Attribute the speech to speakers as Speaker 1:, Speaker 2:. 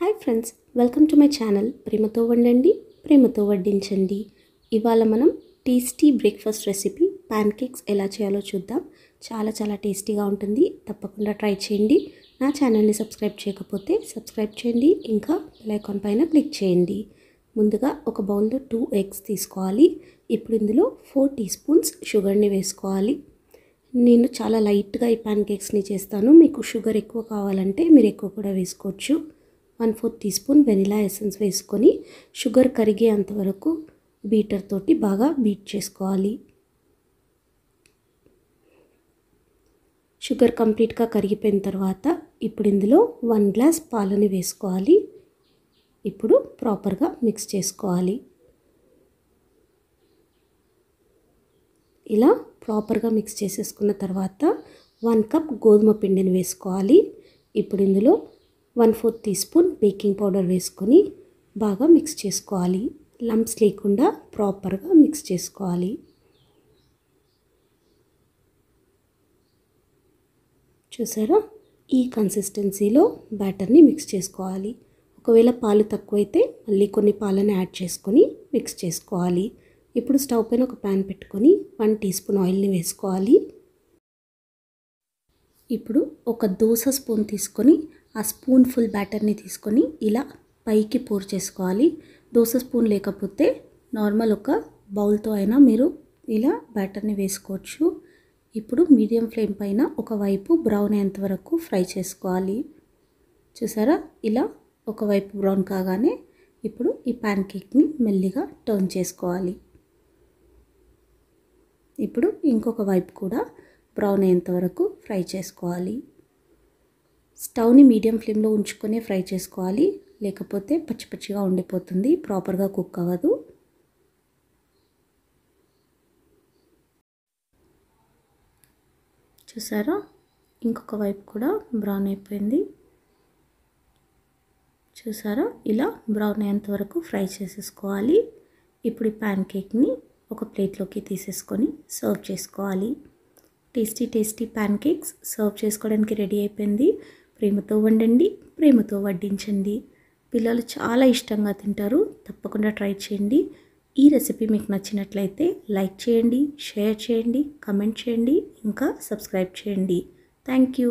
Speaker 1: hi friends welcome to my channel ప్రేమతో వండండి ప్రేమతో వడ్డించండి ఇవాళ మనం tasty breakfast recipe pancakes ఎలా చేయాలో చూద్దాం చాలా చాలా టేస్టీగా ఉంటుంది తప్పకుండా ట్రై చేయండి నా ఛానల్ని సబ్స్క్రైబ్ చేయకపోతే సబ్స్క్రైబ్ చేయండి ఇంకా లైకాన్ పైన క్లిక్ చేయండి ముందుగా ఒక బౌల్లో టూ ఎగ్స్ తీసుకోవాలి ఇప్పుడు ఇందులో ఫోర్ టీ స్పూన్స్ షుగర్ని వేసుకోవాలి నేను చాలా లైట్గా ఈ ప్యాన్ కేక్స్ని చేస్తాను మీకు షుగర్ ఎక్కువ కావాలంటే మీరు ఎక్కువ కూడా వేసుకోవచ్చు one fourth teaspoon vanilla essence వేసుకొని షుగర్ కరిగేంత వరకు బీటర్ తోటి బాగా బీట్ చేసుకోవాలి షుగర్ కంప్లీట్గా కరిగిపోయిన తర్వాత ఇప్పుడు ఇందులో వన్ గ్లాస్ పాలని వేసుకోవాలి ఇప్పుడు ప్రాపర్గా మిక్స్ చేసుకోవాలి ఇలా ప్రాపర్గా మిక్స్ చేసేసుకున్న తర్వాత వన్ కప్ గోధుమ పిండిని వేసుకోవాలి ఇప్పుడు ఇందులో one fourth teaspoon baking powder వేసుకొని బాగా మిక్స్ చేసుకోవాలి లంప్స్ లేకుండా ప్రాపర్గా మిక్స్ చేసుకోవాలి చూసారా ఈ కన్సిస్టెన్సీలో బ్యాటర్ని మిక్స్ చేసుకోవాలి ఒకవేళ పాలు తక్కువైతే మళ్ళీ కొన్ని పాలను యాడ్ చేసుకొని మిక్స్ చేసుకోవాలి ఇప్పుడు స్టవ్ పైన ఒక ప్యాన్ పెట్టుకొని వన్ టీ స్పూన్ ఆయిల్ని వేసుకోవాలి ఇప్పుడు ఒక దోశ స్పూన్ తీసుకొని ఆ స్పూన్ ఫుల్ బ్యాటర్ని తీసుకొని ఇలా పైకి పోర్ చేసుకోవాలి దోశ స్పూన్ లేకపోతే నార్మల్ ఒక బౌల్తో అయినా మీరు ఇలా బ్యాటర్ని వేసుకోవచ్చు ఇప్పుడు మీడియం ఫ్లేమ్ పైన ఒకవైపు బ్రౌన్ అయ్యేంత వరకు ఫ్రై చేసుకోవాలి చూసారా ఇలా ఒకవైపు బ్రౌన్ కాగానే ఇప్పుడు ఈ ప్యాన్ కేక్ని మెల్లిగా టర్న్ చేసుకోవాలి ఇప్పుడు ఇంకొక వైపు కూడా బ్రౌన్ అయ్యేంత వరకు ఫ్రై చేసుకోవాలి స్టవ్ని మీడియం ఫ్లేమ్లో ఉంచుకొని ఫ్రై చేసుకోవాలి లేకపోతే పచ్చి పచ్చిగా ఉండిపోతుంది ప్రాపర్గా కుక్ అవ్వదు చూసారా ఇంకొక వైపు కూడా బ్రౌన్ అయిపోయింది చూసారా ఇలా బ్రౌన్ అయ్యేంత వరకు ఫ్రై చేసేసుకోవాలి ఇప్పుడు ఈ ప్యాన్ కేక్ని ఒక ప్లేట్లోకి తీసేసుకొని సర్వ్ చేసుకోవాలి tasty tasty pancakes serve చేసుకోవడానికి రెడీ అయిపోయింది ప్రేమతో వండండి ప్రేమతో వడ్డించండి పిల్లలు చాలా ఇష్టంగా తింటారు తప్పకుండా ట్రై చేయండి ఈ రెసిపీ మీకు నచ్చినట్లయితే లైక్ చేయండి షేర్ చేయండి కమెంట్ చేయండి ఇంకా సబ్స్క్రైబ్ చేయండి థ్యాంక్ యూ